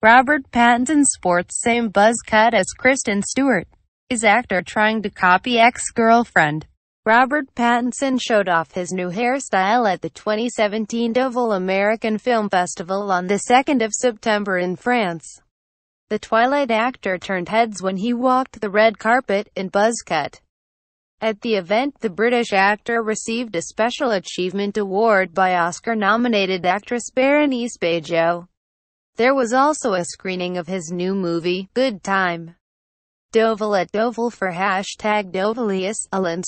Robert Pattinson sports same buzz cut as Kristen Stewart. Is actor trying to copy ex-girlfriend? Robert Pattinson showed off his new hairstyle at the 2017 Deauville American Film Festival on the 2nd of September in France. The Twilight actor turned heads when he walked the red carpet, in buzz cut. At the event, the British actor received a Special Achievement Award by Oscar-nominated actress Berenice Bejo. There was also a screening of his new movie, Good Time. Doval at Doval for hashtag Dovalius, Alain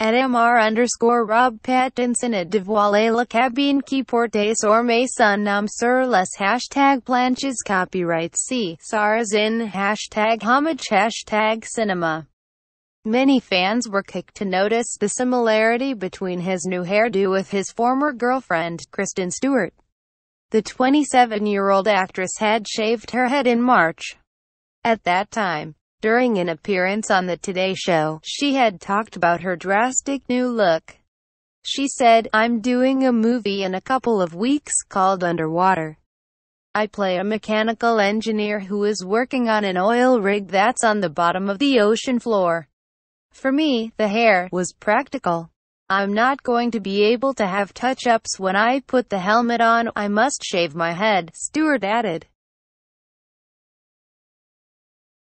at mr underscore Rob Pattinson at dévoiler la cabine qui porte sur mes son nom sur les hashtag planches copyright c SARS in hashtag homage hashtag cinema. Many fans were quick to notice the similarity between his new hairdo with his former girlfriend, Kristen Stewart. The 27-year-old actress had shaved her head in March. At that time, during an appearance on The Today Show, she had talked about her drastic new look. She said, I'm doing a movie in a couple of weeks called Underwater. I play a mechanical engineer who is working on an oil rig that's on the bottom of the ocean floor. For me, the hair was practical. I'm not going to be able to have touch-ups when I put the helmet on, I must shave my head, Stewart added.